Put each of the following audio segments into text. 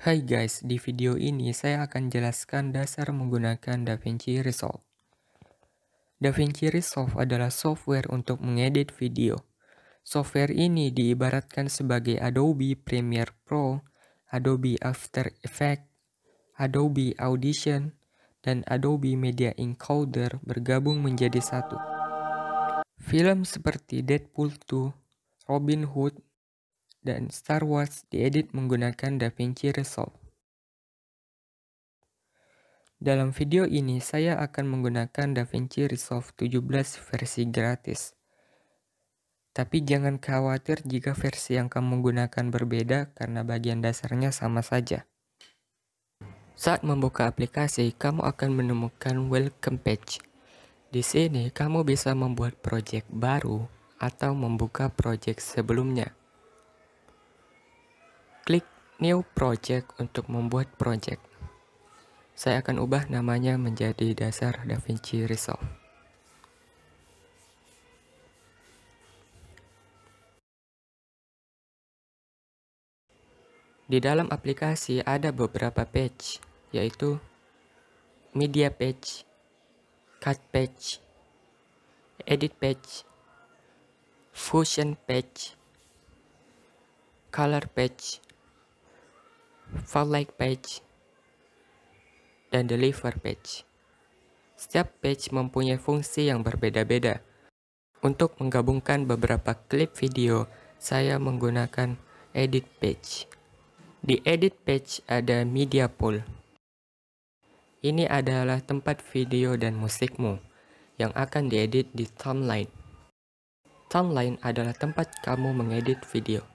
Hai guys, di video ini saya akan jelaskan dasar menggunakan DaVinci Resolve. DaVinci Resolve adalah software untuk mengedit video. Software ini diibaratkan sebagai Adobe Premiere Pro, Adobe After Effects, Adobe Audition, dan Adobe Media Encoder bergabung menjadi satu. Film seperti Deadpool 2, Robin Hood, dan Star Wars diedit menggunakan DaVinci Resolve. Dalam video ini saya akan menggunakan DaVinci Resolve 17 versi gratis. Tapi jangan khawatir jika versi yang kamu gunakan berbeda karena bagian dasarnya sama saja. Saat membuka aplikasi, kamu akan menemukan welcome page. Di sini kamu bisa membuat project baru atau membuka project sebelumnya. New Project untuk membuat project. Saya akan ubah namanya menjadi dasar DaVinci Resolve. Di dalam aplikasi ada beberapa page, yaitu media page, cut page, edit page, fusion page, color page, Like Page, dan Deliver Page. Setiap page mempunyai fungsi yang berbeda-beda. Untuk menggabungkan beberapa klip video, saya menggunakan Edit Page. Di Edit Page ada Media Pool. Ini adalah tempat video dan musikmu yang akan diedit di timeline. Timeline adalah tempat kamu mengedit video.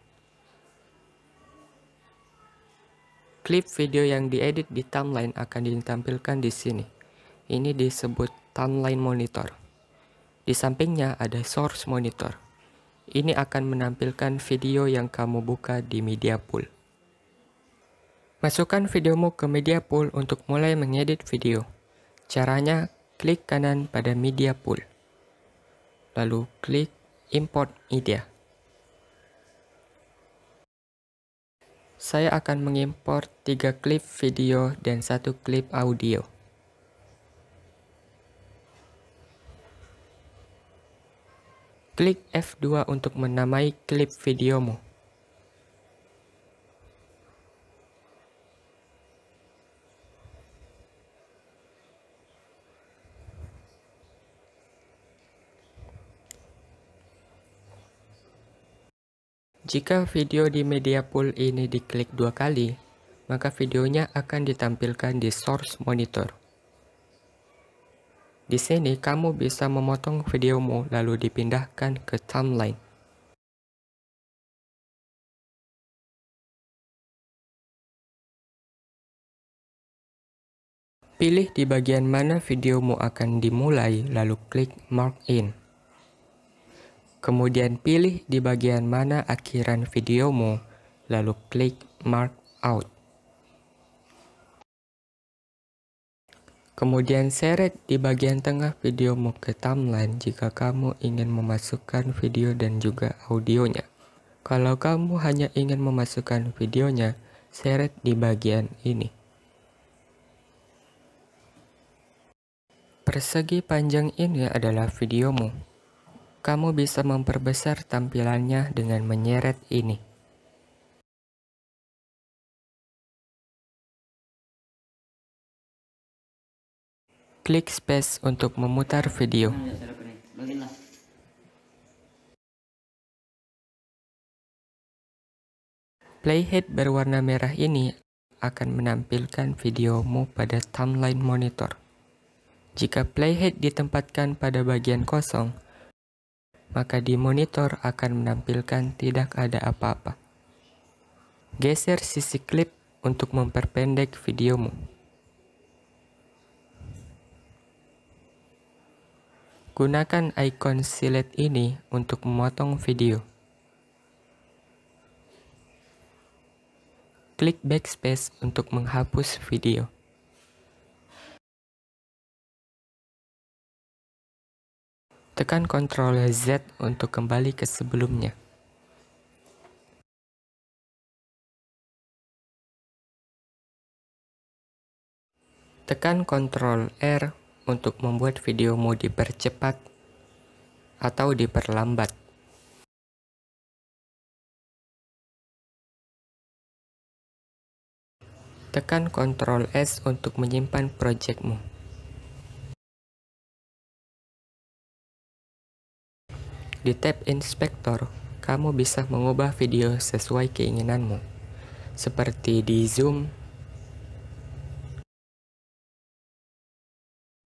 Klip video yang diedit di timeline akan ditampilkan di sini. Ini disebut timeline monitor. Di sampingnya ada source monitor. Ini akan menampilkan video yang kamu buka di media pool. Masukkan videomu ke media pool untuk mulai mengedit video. Caranya, klik kanan pada media pool. Lalu klik import media. Saya akan mengimpor tiga klip video dan satu klip audio. Klik F2 untuk menamai klip videomu. Jika video di media pool ini diklik dua kali, maka videonya akan ditampilkan di source monitor. Di sini kamu bisa memotong videomu lalu dipindahkan ke timeline. Pilih di bagian mana videomu akan dimulai lalu klik mark in. Kemudian pilih di bagian mana akhiran videomu, lalu klik Mark Out. Kemudian seret di bagian tengah videomu ke timeline jika kamu ingin memasukkan video dan juga audionya. Kalau kamu hanya ingin memasukkan videonya, seret di bagian ini. Persegi panjang ini adalah videomu kamu bisa memperbesar tampilannya dengan menyeret ini. Klik space untuk memutar video. Playhead berwarna merah ini akan menampilkan videomu pada timeline monitor. Jika playhead ditempatkan pada bagian kosong, maka di monitor akan menampilkan tidak ada apa-apa. Geser sisi klip untuk memperpendek videomu. Gunakan ikon silet ini untuk memotong video. Klik backspace untuk menghapus video. Tekan Ctrl Z untuk kembali ke sebelumnya. Tekan Ctrl R untuk membuat videomu dipercepat atau diperlambat. Tekan Ctrl S untuk menyimpan projectmu. Di tab Inspector, kamu bisa mengubah video sesuai keinginanmu, seperti di zoom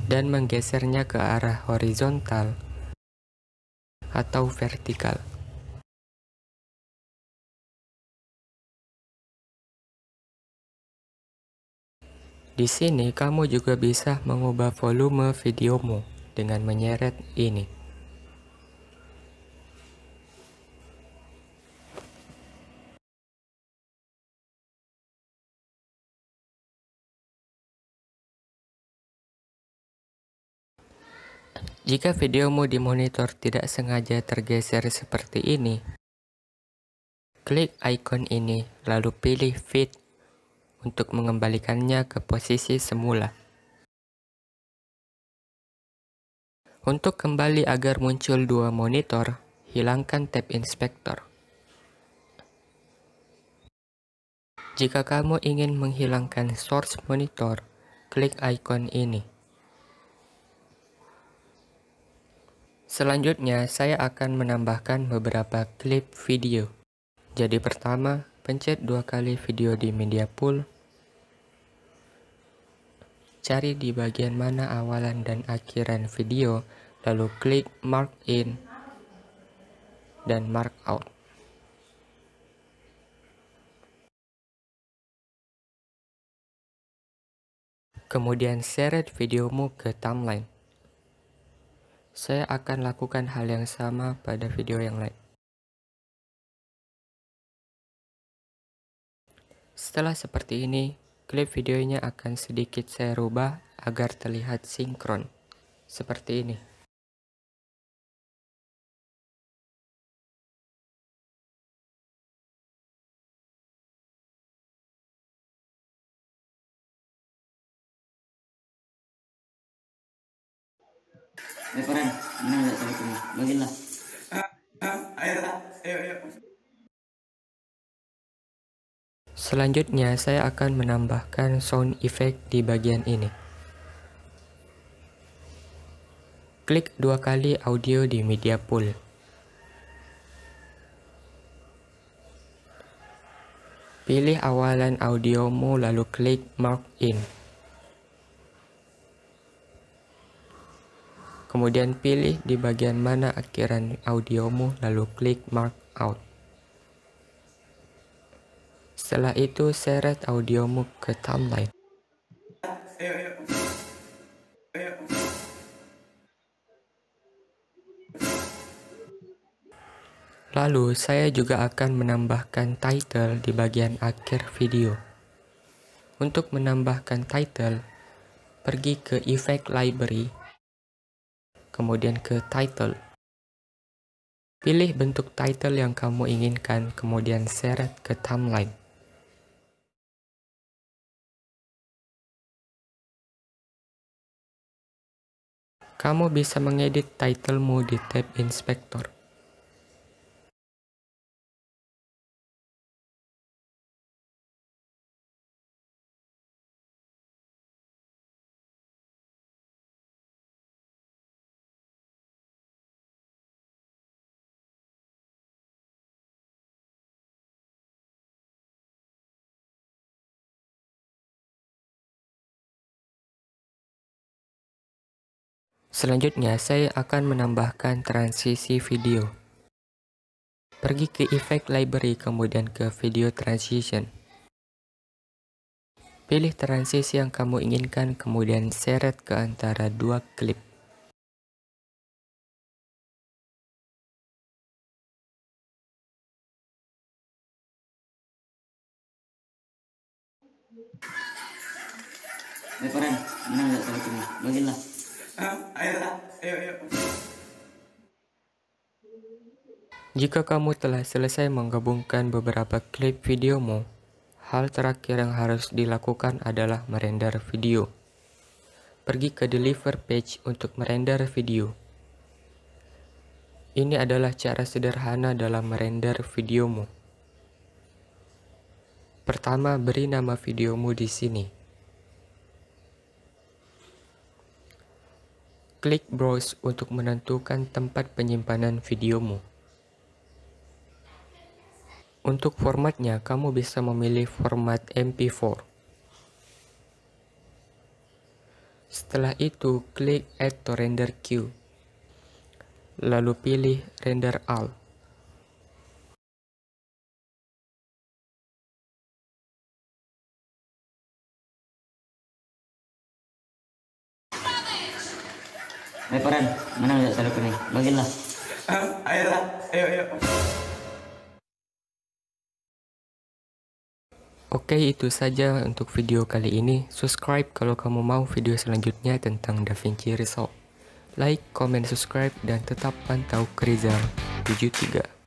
dan menggesernya ke arah horizontal atau vertikal. Di sini kamu juga bisa mengubah volume videomu dengan menyeret ini. Jika videomu di monitor tidak sengaja tergeser seperti ini, klik ikon ini lalu pilih Fit untuk mengembalikannya ke posisi semula. Untuk kembali agar muncul dua monitor, hilangkan tab inspector. Jika kamu ingin menghilangkan source monitor, klik ikon ini. Selanjutnya, saya akan menambahkan beberapa klip video. Jadi pertama, pencet dua kali video di media pool. Cari di bagian mana awalan dan akhiran video, lalu klik mark in dan mark out. Kemudian seret videomu ke timeline. Saya akan lakukan hal yang sama pada video yang lain. Setelah seperti ini, klip videonya akan sedikit saya rubah agar terlihat sinkron. Seperti ini. Bagilah. Ayo, ayo, ayo. Selanjutnya saya akan menambahkan sound effect di bagian ini. Klik dua kali audio di media pool. Pilih awalan audiomu lalu klik mark in. Kemudian pilih di bagian mana akhiran audiomu lalu klik mark out. Setelah itu seret audiomu ke timeline. Lalu saya juga akan menambahkan title di bagian akhir video. Untuk menambahkan title, pergi ke Effect Library kemudian ke title. Pilih bentuk title yang kamu inginkan, kemudian seret ke timeline. Kamu bisa mengedit titlemu di tab inspector. Selanjutnya, saya akan menambahkan transisi video. Pergi ke Effect Library, kemudian ke Video Transition. Pilih transisi yang kamu inginkan, kemudian seret ke antara dua klip. kalau eh, bagilah. Jika kamu telah selesai menggabungkan beberapa klip videomu, hal terakhir yang harus dilakukan adalah merender video. Pergi ke deliver page untuk merender video. Ini adalah cara sederhana dalam merender videomu. Pertama, beri nama videomu di sini. Klik Browse untuk menentukan tempat penyimpanan videomu. Untuk formatnya, kamu bisa memilih format MP4. Setelah itu, klik Add to Render Queue. Lalu pilih Render All. Baik peran, mana minta ini, bagin Bagilah. Ah, ayo lah, ayo ayo. Oke itu saja untuk video kali ini. Subscribe kalau kamu mau video selanjutnya tentang DaVinci Resolve. Like, comment, subscribe, dan tetap pantau Krizal 73.